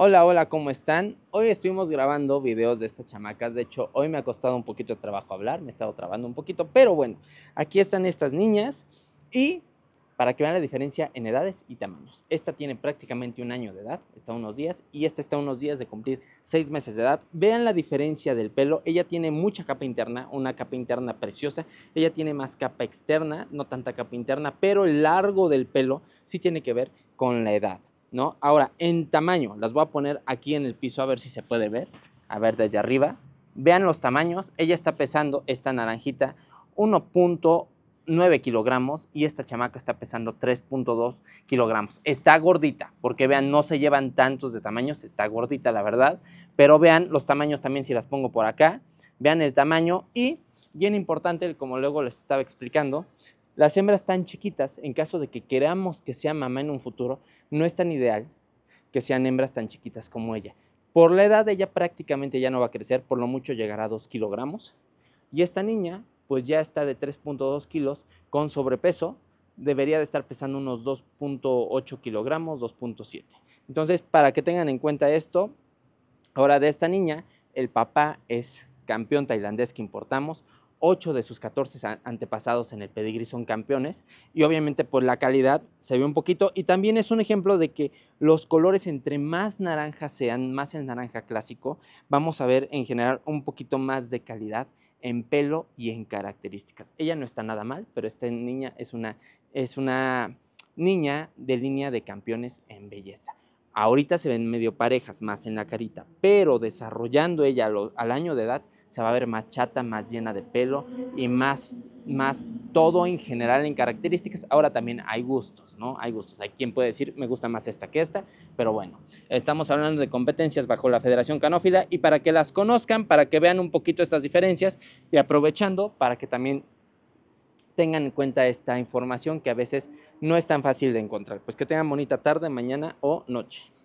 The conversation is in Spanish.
Hola, hola, ¿cómo están? Hoy estuvimos grabando videos de estas chamacas. De hecho, hoy me ha costado un poquito de trabajo hablar, me he estado trabando un poquito, pero bueno, aquí están estas niñas y para que vean la diferencia en edades y tamaños. Esta tiene prácticamente un año de edad, está unos días, y esta está unos días de cumplir seis meses de edad. Vean la diferencia del pelo, ella tiene mucha capa interna, una capa interna preciosa, ella tiene más capa externa, no tanta capa interna, pero el largo del pelo sí tiene que ver con la edad. Ahora, en tamaño, las voy a poner aquí en el piso a ver si se puede ver, a ver desde arriba. Vean los tamaños, ella está pesando, esta naranjita, 1.9 kilogramos y esta chamaca está pesando 3.2 kilogramos. Está gordita, porque vean, no se llevan tantos de tamaños, está gordita la verdad, pero vean los tamaños también si las pongo por acá, vean el tamaño y bien importante, como luego les estaba explicando, las hembras tan chiquitas, en caso de que queramos que sea mamá en un futuro, no es tan ideal que sean hembras tan chiquitas como ella. Por la edad de ella prácticamente ya no va a crecer, por lo mucho llegará a 2 kilogramos. Y esta niña pues ya está de 3.2 kilos con sobrepeso, debería de estar pesando unos 2.8 kilogramos, 2.7. Entonces, para que tengan en cuenta esto, ahora de esta niña, el papá es campeón tailandés que importamos, 8 de sus 14 antepasados en el pedigrí son campeones y obviamente por pues, la calidad se ve un poquito y también es un ejemplo de que los colores entre más naranja sean, más el naranja clásico, vamos a ver en general un poquito más de calidad en pelo y en características. Ella no está nada mal, pero esta niña es una, es una niña de línea de campeones en belleza. Ahorita se ven medio parejas, más en la carita, pero desarrollando ella al año de edad, se va a ver más chata, más llena de pelo y más, más todo en general en características. Ahora también hay gustos, ¿no? Hay gustos. Hay quien puede decir, me gusta más esta que esta, pero bueno, estamos hablando de competencias bajo la Federación Canófila y para que las conozcan, para que vean un poquito estas diferencias y aprovechando para que también tengan en cuenta esta información que a veces no es tan fácil de encontrar. Pues que tengan bonita tarde, mañana o noche.